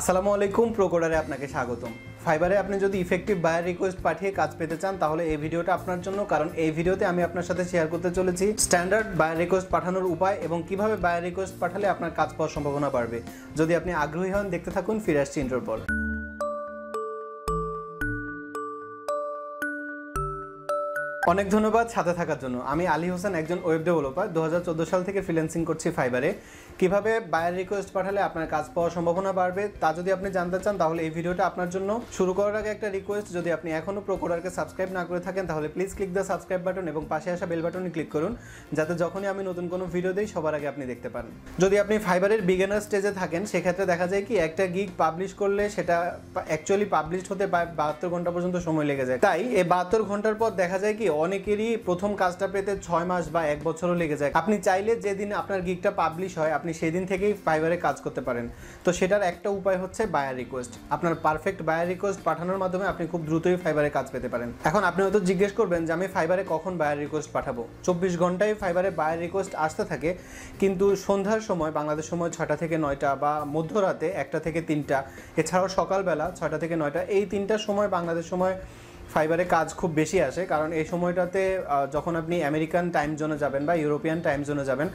আসসালামু আলাইকুম প্রোকোডারে আপনাকে স্বাগতম ফাইবারে আপনি যদি ইফেক্টিভ বায়ার রিকোয়েস্ট পাঠিয়ে কাজ পেতে চান তাহলে এই ভিডিওটা আপনার জন্য কারণ এই ভিডিওতে আমি আপনার সাথে শেয়ার করতে চলেছি স্ট্যান্ডার্ড বায়ার রিকোয়েস্ট পাঠানোর উপায় এবং কিভাবে বায়ার রিকোয়েস্ট পাঠালে আপনার কাজ পাওয়ার সম্ভাবনা বাড়বে যদি আপনি আগ্রহী হন দেখতে থাকুন ফিরে আসছি ইন্টারপর অনেক ধন্যবাদ সাথে থাকার জন্য আমি আলী হোসেন একজন ওয়েব ডেভেলপার দু সাল থেকে ফ্রিল্যান্সিং করছি ফাইবারে কিভাবে বায়ার রিকোয়েস্ট পাঠালে আপনার কাজ পাওয়ার সম্ভাবনা বাড়বে তা যদি আপনি জানতে চান তাহলে এই ভিডিওটা আপনার জন্য শুরু করার আগে একটা রিকোয়েস্ট যদি আপনি এখনও প্রোকোরারকে সাবস্ক্রাইব না করে থাকেন তাহলে please click the subscribe button এবং পাশে আসা বেল বাটনে ক্লিক করুন যাতে যখনই আমি নতুন কোনো ভিডিও দিই সবার আগে আপনি দেখতে পান যদি আপনি ফাইবারের বিগেনার স্টেজে থাকেন সেক্ষেত্রে দেখা যায় কি একটা গিগ পাবলিশ করলে সেটা অ্যাকচুয়ালি পাবলিশ হতে বাহাত্তর ঘন্টা পর্যন্ত সময় লেগে যায় তাই এই বাহাত্তর ঘন্টার পর দেখা যায় কি অনেকেরই প্রথম কাজটা পেতে ছয় মাস বা এক বছরও লেগে যায় আপনি চাইলে যেদিন আপনার গিকটা পাবলিশ হয় আপনি সেদিন থেকেই ফাইবারে কাজ করতে পারেন তো সেটার একটা উপায় হচ্ছে বায়ার রিকোয়েস্ট আপনার পারফেক্ট বায়ার রিকোয়েস্ট পাঠানোর মাধ্যমে আপনি খুব দ্রুতই ফাইবারে কাজ পেতে পারেন এখন আপনি হয়তো জিজ্ঞেস করবেন যে আমি ফাইবারে কখন বায়ার রিকোয়েস্ট পাঠাবো চব্বিশ ঘন্টায় ফাইবারে বায়ার রিকোয়েস্ট আসতে থাকে কিন্তু সন্ধ্যার সময় বাংলাদেশ সময় ছটা থেকে নয়টা বা মধ্যরাতে একটা থেকে তিনটা এছাড়াও সকালবেলা ছটা থেকে নয়টা এই তিনটা সময় বাংলাদেশ সময় ফাইবারে কাজ খুব বেশি আসে কারণ এই সময়টাতে যখন আপনি আমেরিকান টাইম জোনে যাবেন বা ইউরোপিয়ান টাইম জোনে যাবেন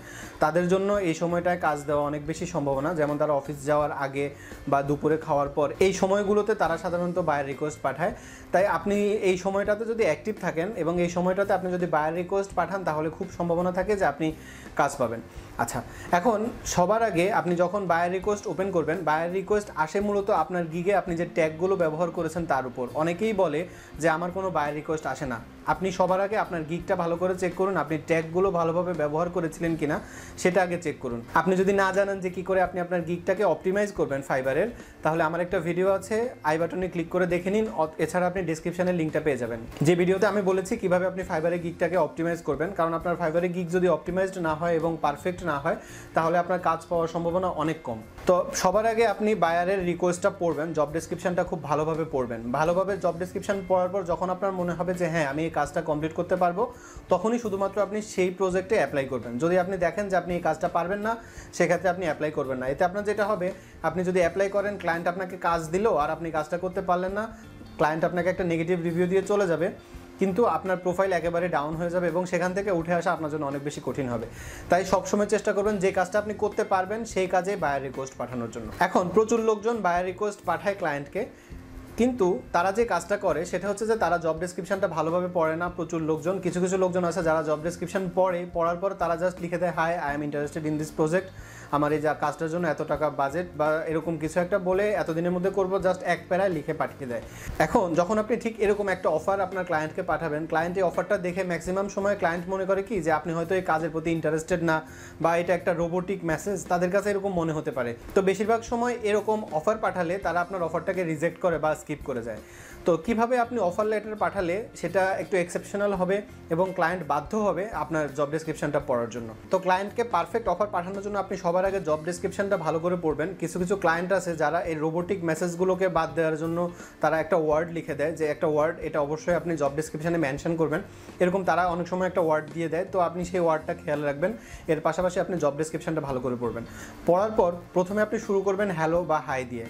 তাদের জন্য এই সময়টায় কাজ দেওয়া অনেক বেশি সম্ভাবনা যেমন তারা অফিস যাওয়ার আগে বা দুপুরে খাওয়ার পর এই সময়গুলোতে তারা সাধারণত বায়ের রিকোয়েস্ট পাঠায় তাই আপনি এই সময়টাতে যদি অ্যাক্টিভ থাকেন এবং এই সময়টাতে আপনি যদি বায়ের রিকোয়েস্ট পাঠান তাহলে খুব সম্ভাবনা থাকে যে আপনি কাজ পাবেন আচ্ছা এখন সবার আগে আপনি যখন বায়ার রিকোয়েস্ট ওপেন করবেন বায়ার রিকোয়েস্ট আসে মূলত আপনার গিগে আপনি যে ট্যাগগুলো ব্যবহার করেছেন তার উপর অনেকেই বলে যে আমার কোনো বায়ার রিকোয়েস্ট আসে না আপনি সবার আগে আপনার গিকটা ভালো করে চেক করুন আপনি ট্যাগগুলো ভালোভাবে ব্যবহার করেছিলেন কিনা সেটা আগে চেক করুন আপনি যদি না জানান যে কি করে আপনি আপনার গিকটাকে অপটিমাইজ করবেন ফাইবারের তাহলে আমার একটা ভিডিও আছে আই বাটনে ক্লিক করে দেখে নিন এছাড়া আপনি ডিসক্রিপশানের লিঙ্কটা পেয়ে যাবেন যে ভিডিওতে আমি বলেছি কিভাবে আপনি ফাইবারের গিকটাকে অপটিমাইজ করবেন কারণ আপনার ফাইবারের গিক যদি অপটিমাইজড না হয় এবং পারফেক্ট না হয় তাহলে আপনার কাজ পাওয়ার সম্ভাবনা অনেক কম তো সবার আগে আপনি বায়ারের রিকোয়েস্টটা পড়বেন জব ডিসক্রিপশানটা খুব ভালোভাবে পড়বেন ভালোভাবে জব ডিসক্রিপশান পড়ার পর যখন আপনার মনে হবে যে হ্যাঁ আমি কাজটা কমপ্লিট করতে পারবো তখনই শুধুমাত্র আপনি সেই প্রজেক্টে অ্যাপ্লাই করবেন যদি আপনি দেখেন যে আপনি এই কাজটা পারবেন না সেক্ষেত্রে আপনি অ্যাপ্লাই করবেন না এতে আপনার যেটা হবে আপনি যদি অ্যাপ্লাই করেন ক্লায়েন্ট আপনাকে কাজ দিল আর আপনি কাজটা করতে পারলেন না ক্লায়েন্ট আপনাকে একটা নেগেটিভ রিভিউ দিয়ে চলে যাবে কিন্তু আপনার প্রোফাইল একেবারে ডাউন হয়ে যাবে এবং সেখান থেকে উঠে আসা আপনার জন্য অনেক বেশি কঠিন হবে তাই সবসময় চেষ্টা করবেন যে কাজটা আপনি করতে পারবেন সেই কাজে বায়ার রিকোয়েস্ট পাঠানোর জন্য এখন প্রচুর লোকজন বায়ার রিকোয়েস্ট পাঠায় ক্লায়েন্টকে কিন্তু তারা যে কাজটা করে সেটা হচ্ছে যে তারা জব ডেসক্রিপশনটা ভালোভাবে পড়ে না প্রচুর লোকজন কিছু কিছু লোকজন আছে যারা জব ডেসক্রিপশন পড়ে পড়ার পর তারা জাস্ট লিখে দেয় hi I am interested in this project আমার এই যা কাজটার জন্য এত টাকা বাজেট বা এরকম কিছু একটা বলে এতদিনের মধ্যে করব জাস্ট এক প্যারায় লিখে পাঠিয়ে দেয় এখন যখন আপনি ঠিক এরকম একটা অফার আপনার ক্লায়েন্টকে পাঠাবেন ক্লায়েন্ট এই অফারটা দেখে ম্যাক্সিমাম সময় ক্লায়েন্ট মনে করে কি যে আপনি হয়তো এই কাজের প্রতি ইন্টারেস্টেড না বা এটা একটা রোবোটিক মেসেজ তাদের কাছে এরকম মনে হতে পারে তো বেশিরভাগ সময় এরকম অফার পাঠালে তারা আপনার অফারটাকে রিজেক্ট করে বা স্কিপ করে যায় তো কিভাবে আপনি অফার লেটার পাঠালে সেটা একটু এক্সেপশনাল হবে এবং ক্লায়েন্ট বাধ্য হবে আপনার জব ডেসক্রিপশনটা পড়ার জন্য তো ক্লায়েন্টকে পারফেক্ট অফার পাঠানোর জন্য আপনি সবার আগে জব ডেসক্রিপশনটা ভালো করে পড়বেন কিছু কিছু ক্লায়েন্ট আছে যারা এই রোবোটিক মেসেজগুলোকে বাদ দেওয়ার জন্য তারা একটা ওয়ার্ড লিখে দেয় যে একটা ওয়ার্ড এটা অবশ্যই আপনি জব ডেসক্রিপশনে মেনশন করবেন এরকম তারা অনেক সময় একটা ওয়ার্ড দিয়ে দেয় তো আপনি সেই ওয়ার্ডটা খেয়াল রাখবেন এর পাশাপাশি আপনি জব ডেসক্রিপশনটা ভালো করে পড়বেন পড়ার পর প্রথমে আপনি শুরু করবেন হ্যালো বা হাই দিয়ে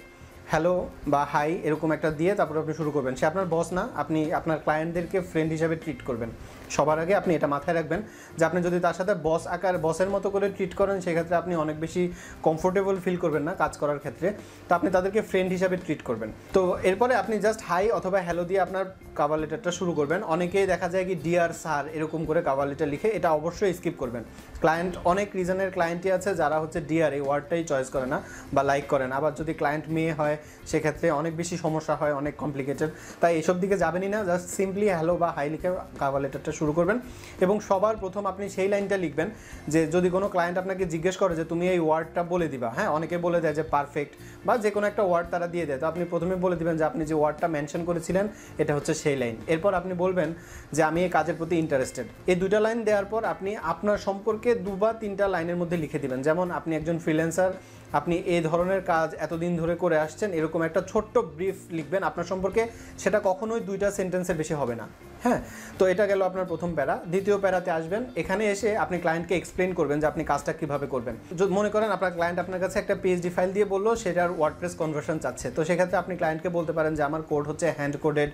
হ্যালো বা হাই এরকম একটা দিয়ে তারপর আপনি শুরু করবেন সে আপনার বস না আপনি আপনার ক্লায়েন্টদেরকে ফ্রেন্ড হিসাবে ট্রিট করবেন সবার আগে আপনি এটা মাথায় রাখবেন যে আপনি যদি তার সাথে বস আকার বসের মতো করে ট্রিট করেন সেক্ষেত্রে আপনি অনেক বেশি কমফোর্টেবল ফিল করবেন না কাজ করার ক্ষেত্রে তো আপনি তাদেরকে ফ্রেন্ড হিসাবে ট্রিট করবেন তো এরপরে আপনি জাস্ট হাই অথবা হ্যালো দিয়ে আপনার কাভার লেটারটা শুরু করবেন অনেকেই দেখা যায় কি ডিয়ার স্যার এরকম করে কাভার লেটার লিখে এটা অবশ্যই স্কিপ করবেন ক্লায়েন্ট অনেক রিজনের ক্লায়েন্টই আছে যারা হচ্ছে ডিয়ার এই ওয়ার্ডটাই চয়েস করে না বা লাইক করে না আবার যদি ক্লায়েন্ট মেয়ে হয় সেক্ষেত্রে অনেক বেশি সমস্যা হয় অনেক কমপ্লিকেটেড তাই এসব দিকে যাবেনই না জাস্ট সিম্পলি হ্যালো বা হাই লিখে কাভার লেটারটা শুরু করবেন এবং সবার প্রথম আপনি সেই লাইনটা লিখবেন যে যদি কোনো ক্লায়েন্ট আপনাকে জিজ্ঞেস করে যে তুমি এই ওয়ার্ডটা বলে দিবা হ্যাঁ অনেকে বলে দেয় যে পারফেক্ট বা যে কোনো একটা ওয়ার্ড তারা দিয়ে দেয় তো আপনি প্রথমে বলে দিবেন যে আপনি যে ওয়ার্ডটা মেনশন করেছিলেন এটা হচ্ছে সেই লাইন এরপর আপনি বলবেন যে আমি এই কাজের প্রতি ইন্টারেস্টেড এই দুটা লাইন দেওয়ার পর আপনি আপনার সম্পর্কে দু বা তিনটা লাইনের মধ্যে লিখে দিবেন যেমন আপনি একজন ফ্রিল্যান্সার আপনি এই ধরনের কাজ এতদিন ধরে করে আসছেন এরকম একটা ছোট্ট ব্রিফ লিখবেন আপনার সম্পর্কে সেটা কখনোই দুইটা সেন্টেন্সের বেশি হবে না হ্যাঁ তো এটা গেল আপনার প্রথম প্যারা দ্বিতীয় প্যারাতে আসবেন এখানে এসে আপনি ক্লায়েন্টকে এক্সপ্লেন করবেন যে আপনি কাজটা কীভাবে করবেন মনে করেন আপনার ক্লায়েন্ট আপনার কাছে একটা পিএইচডি ফাইল দিয়ে বললো সেটার ওয়ার্ডপ্রেস কনভার্সন চাচ্ছে তো সেক্ষেত্রে আপনি ক্লায়েন্টকে বলতে পারেন যে আমার কোড হচ্ছে হ্যান্ড কোডেড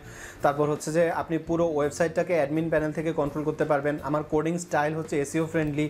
তারপর হচ্ছে যে আপনি পুরো ওয়েবসাইটটাকে অ্যাডমিন প্যানেল থেকে কন্ট্রোল করতে পারবেন আমার কোডিং স্টাইল হচ্ছে এসিও ফ্রেন্ডলি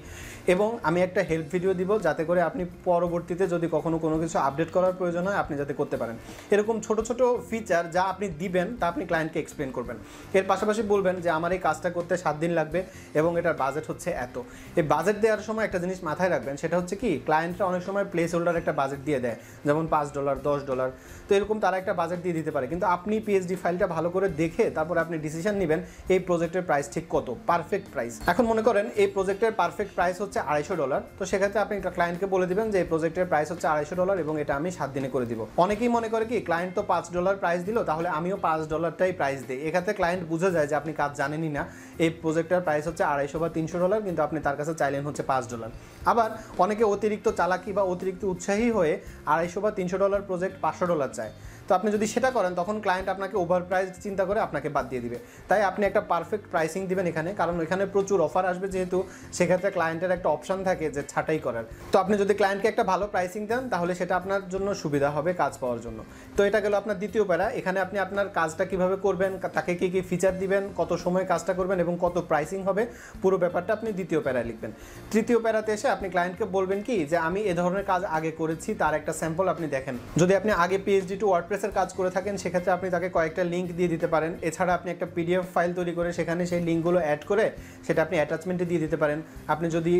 এবং আমি একটা হেল্প ভিডিও দিব যাতে করে আপনি পরবর্তীতে যদি কখনো কোনো কিছু আপডেট করার প্রয়োজন হয় আপনি যাতে করতে পারেন এরকম ছোট ছোট ফিচার যা আপনি দিবেন তা আপনি ক্লায়েন্টকে এক্সপ্লেন করবেন এর পাশাপাশি বলবেন যে আমার এই কাজটা করতে সাত দিন লাগবে এবং এটার বাজেট হচ্ছে এত এই বাজেট দেওয়ার সময় একটা জিনিস মাথায় রাখবেন সেটা হচ্ছে কি ক্লায়েন্টরা অনেক সময় প্লেস হোল্ডার একটা বাজেট দিয়ে দেয় যেমন পাঁচ ডলার দশ ডলার তো এরকম তারা একটা বাজেট দিয়ে দিতে পারে কিন্তু আপনি পিএইচডি ফাইলটা ভালো করে দেখে তারপর আপনি ডিসিশন নেবেন এই প্রজেক্টের প্রাইস ঠিক কত পারফেক্ট প্রাইস এখন মনে করেন এই প্রজেক্টের পারফেক্ট প্রাইস হচ্ছে আড়াইশো ডলার তো সেক্ষেত্রে আপনি ক্লায়েন্টকে বলে দেবেন যে এই প্রজেক্টের প্রাইস হচ্ছে আড়াইশো ডলার এবং এটা আমি সাত দিনে করে দিব অনেকেই মনে করে কি ক্লায়েন্ট তো পাঁচ ডলার প্রাইস দিল তাহলে আমিও পাঁচ ডলারটাই প্রাইস দিই এক্ষেত্রে ক্লায়েন্ট বুঝে যায় যে আপনি কাজ জানেনই না এই প্রোজেক্টটার প্রাইস হচ্ছে আড়াইশো বা তিনশো ডলার কিন্তু আপনি তার কাছে চাইলেন হচ্ছে পাঁচ ডলার আবার অনেকে অতিরিক্ত চালাকি বা অতিরিক্ত উৎসাহী হয়ে আড়াইশো বা তিনশো ডলার প্রজেক্ট পাঁচশো ডলার চায় তো আপনি যদি সেটা করেন তখন ক্লায়েন্ট আপনাকে ওভার প্রাইস চিন্তা করে আপনাকে বাদ দিয়ে দিবে তাই আপনি একটা পারফেক্ট প্রাইসিং দিবেন এখানে কারণ এখানে প্রচুর অফার আসবে যেহেতু সেক্ষেত্রে ক্লায়েন্টের একটা অপশান থাকে যে ছাটাই করার তো আপনি যদি ক্লায়েন্টকে একটা ভালো প্রাইসিং দেন তাহলে সেটা আপনার জন্য সুবিধা হবে কাজ পাওয়ার জন্য তো এটা গেল আপনার দ্বিতীয় প্যারা এখানে আপনি আপনার কাজটা কিভাবে করবেন তাকে কী কী ফিচার দিবেন কত সময় কাজটা করবেন এবং কত প্রাইসিং হবে পুরো ব্যাপারটা আপনি দ্বিতীয় প্যারায় লিখবেন তৃতীয় প্যারাতে এসে আপনি ক্লায়েন্টকে বলবেন কি যে আমি এ ধরনের কাজ আগে করেছি তার একটা স্যাম্পল আপনি দেখেন যদি আপনি আগে পিএইচডি টু ওয়ার্ডপ্রেস ওয়ার্ডপ্রেসের কাজ করে থাকেন সেক্ষেত্রে আপনি তাকে কয়েকটা লিঙ্ক দিয়ে দিতে পারেন এছাড়া আপনি একটা পিডিএফ ফাইল তৈরি করে সেখানে সেই লিঙ্কগুলো অ্যাড করে সেটা আপনি অ্যাটাচমেন্টে দিয়ে দিতে পারেন আপনি যদি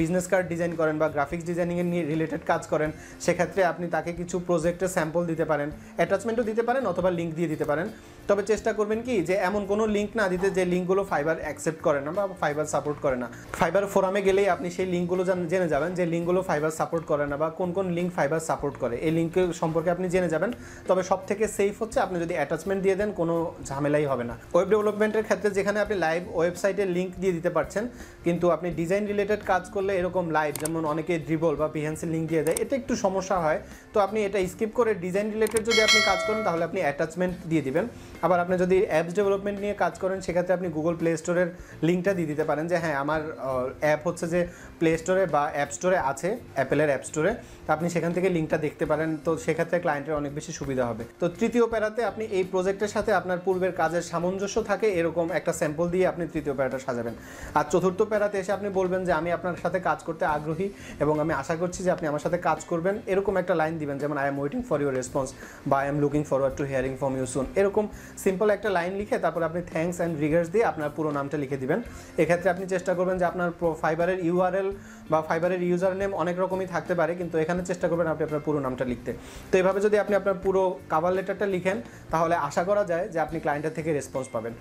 বিজনেস কার্ড ডিজাইন করেন বা গ্রাফিক্স ডিজাইনিংয়ের নিয়ে রিলেটেড কাজ করেন সেক্ষেত্রে আপনি তাকে কিছু প্রজেক্টের স্যাম্পল দিতে পারেন অ্যাটাচমেন্টও দিতে পারেন অথবা লিঙ্ক দিয়ে দিতে পারেন তবে চেষ্টা করবেন কি যে এমন কোনো লিঙ্ক না দিতে যে লিঙ্কগুলো ফাইবার অ্যাকসেপ্ট করে না বা ফাইবার সাপোর্ট করে না ফাইবার ফোরামে গেলেই আপনি সেই লিঙ্কগুলো জেনে যাবেন যে লিঙ্কগুলো ফাইবার সাপোর্ট করে না বা কোন কোন লিঙ্ক ফাইবার সাপোর্ট করে এই লিঙ্ক সম্পর্কে আপনি জেনে যাবেন তবে সব থেকে সেফ হচ্ছে আপনি যদি অ্যাটাচমেন্ট দিয়ে দেন কোনো ঝামেলাই হবে না ওয়েব ডেভেলপমেন্টের ক্ষেত্রে যেখানে আপনি লাইভ ওয়েবসাইটের লিঙ্ক দিয়ে দিতে পারছেন কিন্তু আপনি ডিজাইন রিলেটেড কাজ করলে এরকম লাইভ যেমন অনেকে ড্রিবল বা পিহেন্সি লিঙ্ক দিয়ে দেয় এটা একটু সমস্যা হয় তো আপনি এটা স্কিপ করে ডিজাইন রিলেটেড যদি আপনি কাজ করেন তাহলে আপনি অ্যাটাচমেন্ট দিয়ে দিবেন আবার আপনি যদি অ্যাপস ডেভেলপমেন্ট নিয়ে কাজ করেন সেক্ষেত্রে আপনি গুগল প্লে স্টোরের লিঙ্কটা দিয়ে দিতে পারেন যে হ্যাঁ আমার অ্যাপ হচ্ছে যে প্লে স্টোরে বা অ্যাপ স্টোরে আছে অ্যাপেলের অ্যাপ স্টোরে তো আপনি সেখান থেকে লিঙ্কটা দেখতে পারেন তো সেক্ষেত্রে ক্লায়েন্টের অনেক বেশি সুবিধা হবে তো তৃতীয় প্যারাতে আপনি এই প্রজেক্টের সাথে আপনার পূর্বের কাজের সামঞ্জস্য থাকে এরকম একটা স্যাম্পল দিয়ে আপনি তৃতীয় প্যারাটা সাজাবেন আর চতুর্থ প্যারাতে এসে আপনি বলবেন যে আমি আপনার সাথে কাজ করতে আগ্রহী এবং আমি আশা করছি যে আপনি আমার সাথে কাজ করবেন এরকম একটা লাইন দিবেন যেমন I am waiting for your response বা I am looking forward to hearing from you soon এরকম সিম্পল একটা লাইন লিখে তারপর আপনি থ্যাংকস অ্যান্ড রিগার্স দিয়ে আপনার পুরো নামটা লিখে দিবেন এক্ষেত্রে আপনি চেষ্টা করবেন যে আপনার ফাইবারের ইউআরএল বা ফাইবারের ইউজার নেম অনেক রকমই থাকতে পারে কিন্তু এখানে চেষ্টা করবেন আপনি আপনার পুরো নামটা লিখতে তো এভাবে যদি আপনি আপনার পুরো কাভার লেটারটা লিখেন তাহলে আশা করা যায় যে আপনি ক্লায়েন্টের থেকে রেসপন্স পাবেন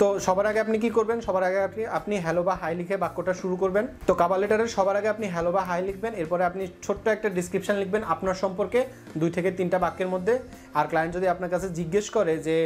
তো সবার আগে আপনি কি করবেন সবার আগে আপনি আপনি হ্যালো বা হাই লিখে বাক্যটা শুরু করবেন তো কাভার লেটারের সবার আগে আপনি হ্যালো বা হাই লিখবেন এরপরে আপনি ছোট্ট একটা ডিসক্রিপশান লিখবেন আপনার সম্পর্কে দুই থেকে তিনটা বাক্যের মধ্যে আর ক্লায়েন্ট যদি আপনার কাছে জিজ্ঞেস করে যে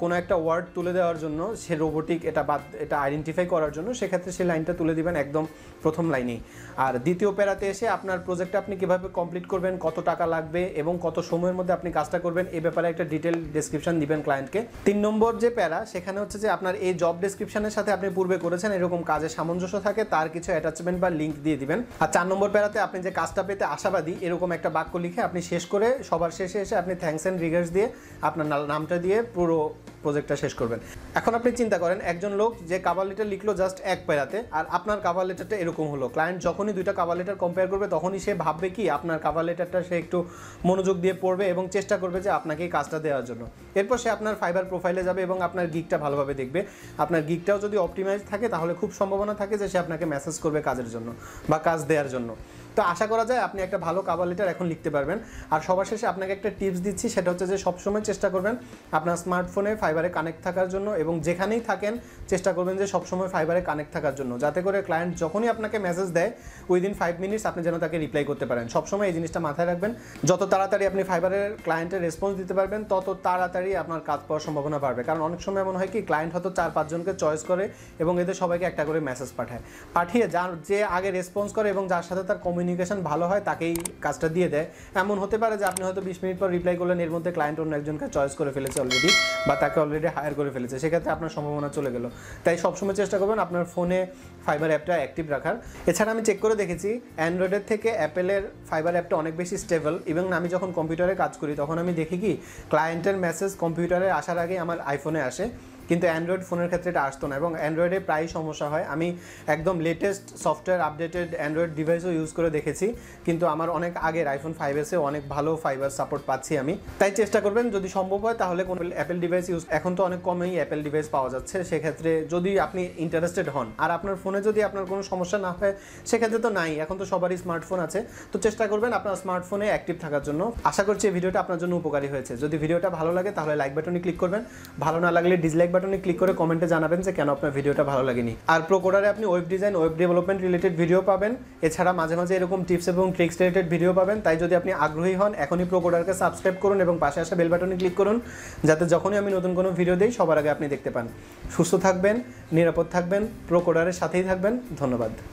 কোনো একটা ওয়ার্ড তুলে দেওয়ার জন্য সে রোবোটিক এটা বাদ এটা আইডেন্টিফাই করার জন্য সেক্ষেত্রে সেই লাইনটা তুলে দিবেন একদম প্রথম লাইনেই আর দ্বিতীয় প্যারাতে এসে আপনার প্রজেক্টটা আপনি কীভাবে কমপ্লিট করবেন কত টাকা লাগবে এবং কত সময়ের মধ্যে আপনি কাজটা করবেন এ ব্যাপারে একটা ডিটেল ডেসক্রিপশন দিবেন ক্লায়েন্টকে তিন নম্বর যে প্যারা সেখানে হচ্ছে যে আপনার এই জব ডেসক্রিপশনের সাথে আপনি পূর্বে করেছেন এরকম কাজে সামঞ্জস্য থাকে তার কিছু অ্যাটাচমেন্ট বা লিঙ্ক দিয়ে দিবেন আর চার নম্বর প্যারাতে আপনি যে কাজটা পেতে আশাবাদী এরকম একটা বাক্য লিখে আপনি শেষ করে সবার শেষে এসে আপনি থ্যাংকস অ্যান্ড রিগার্স দিয়ে আপনার নামটা দিয়ে পুরো প্রজেক্টটা শেষ করবেন এখন আপনি চিন্তা করেন একজন লোক যে কাভার লেটার লিখলো জাস্ট এক পেরাতে আর আপনার কাভার লেটারটা এরকম হলো ক্লায়েন্ট যখনই দুইটা কাভার লেটার কম্পেয়ার করবে তখনই সে ভাববে কি আপনার কাভার লেটারটা সে একটু মনোযোগ দিয়ে পড়বে এবং চেষ্টা করবে যে আপনাকে এই কাজটা দেওয়ার জন্য এরপর সে আপনার ফাইবার প্রোফাইলে যাবে এবং আপনার গিকটা ভালোভাবে দেখবে আপনার গিকটাও যদি অপটিমাইজ থাকে তাহলে খুব সম্ভাবনা থাকে যে সে আপনাকে মেসেজ করবে কাজের জন্য বা কাজ দেওয়ার জন্য তো আশা করা যায় আপনি একটা ভালো কাবার লেটার এখন লিখতে পারবেন আর সবার শেষে আপনাকে একটা টিপস দিচ্ছি সেটা হচ্ছে যে সবসময় চেষ্টা করবেন আপনার স্মার্টফোনে ফাইবারে কানেক্ট থাকার জন্য এবং যেখানেই থাকেন চেষ্টা করবেন যে সবসময় ফাইবারে কানেক্ট থাকার জন্য যাতে করে ক্লায়েন্ট যখনই আপনাকে মেসেজ দেয় উইদিন ফাইভ মিনিটস আপনি যেন তাকে রিপ্লাই করতে পারেন সবসময় এই জিনিসটা মাথায় রাখবেন যত তাড়াতাড়ি আপনি ফাইবারের ক্লায়েন্টের রেসপন্স দিতে পারবেন তত তাড়াতাড়ি আপনার কাজ পাওয়ার সম্ভাবনা বাড়বে কারণ অনেক সময় এমন হয় কি ক্লায়েন্ট হয়তো চার পাঁচজনকে চয়েস করে এবং এদের সবাইকে একটা করে মেসেজ পাঠায় পাঠিয়ে যার যে আগে রেসপন্স করে এবং যার সাথে তার কমিউনি কমিউনিকেশন ভালো হয় তাকেই কাজটা দিয়ে দেয় এমন হতে পারে যে আপনি হয়তো বিশ মিনিট পর রিপ্লাই করলেন এর মধ্যে ক্লায়েন্ট অন্য একজনকে চয়েস করে ফেলেছে অলরেডি বা তাকে অলরেডি হায়ার করে ফেলেছে সেক্ষেত্রে আপনার সম্ভাবনা চলে গেল তাই সবসময় চেষ্টা করবেন আপনার ফোনে ফাইবার অ্যাপটা অ্যাক্টিভ রাখার এছাড়া আমি চেক করে দেখেছি অ্যান্ড্রয়েডের থেকে অ্যাপেলের ফাইবার অ্যাপটা অনেক বেশি স্টেবল এবং আমি যখন কম্পিউটারে কাজ করি তখন আমি দেখি কি ক্লায়েন্টের মেসেজ কম্পিউটারে আসার আগে আমার আইফোনে আসে কিন্তু অ্যান্ড্রয়েড ফোনের ক্ষেত্রে এটা আসতো না এবং অ্যান্ড্রয়েডে প্রায় সমস্যা হয় আমি একদম লেটেস্ট সফটওয়্যার আপডেটেড অ্যান্ড্রয়েড ডিভাইসও ইউজ করে দেখেছি কিন্তু আমার অনেক আগের আইফোন ফাইভ এসে অনেক ভালো ফাইবার সাপোর্ট পাচ্ছি আমি তাই চেষ্টা করবেন যদি সম্ভব হয় তাহলে কোনো অ্যাপেল ডিভাইস ইউজ এখন তো অনেক কমেই অ্যাপেল ডিভাইস পাওয়া যাচ্ছে সেক্ষেত্রে যদি আপনি ইন্টারেস্টেড হন আর আপনার ফোনে যদি আপনার কোনো সমস্যা না হয় সেক্ষেত্রে তো নাই এখন তো সবারই স্মার্টফোন আছে তো চেষ্টা করবেন আপনার স্মার্টফোনে অ্যাক্টিভ থাকার জন্য আশা করছি এই ভিডিওটা আপনার জন্য উপকারী হয়েছে যদি ভিডিওটা ভালো লাগে তাহলে লাইক বাটনে ক্লিক করবেন ভালো না লাগলে ডিসলাইক বাটনে ক্লিক করে কমেন্টে জানাবেন যে কেন আপনার ভিডিওটা ভালো লাগেনি আর প্রোকোডারে আপনি web design web development related video পাবেন এছাড়া মাঝে মাঝে এরকম টিপস এবং ট্রিক্স রিলেটেড ভিডিও পাবেন তাই যদি আপনি আগ্রহী হন এখনই প্রোকোডারকে সাবস্ক্রাইব করুন এবং পাশে আসা বেল বাটনে ক্লিক করুন যাতে যখনই আমি নতুন কোনো ভিডিও দিই সবার আগে আপনি দেখতে পান সুস্থ থাকবেন নিরাপদ থাকবেন প্রোকোডারের সাথেই থাকবেন ধন্যবাদ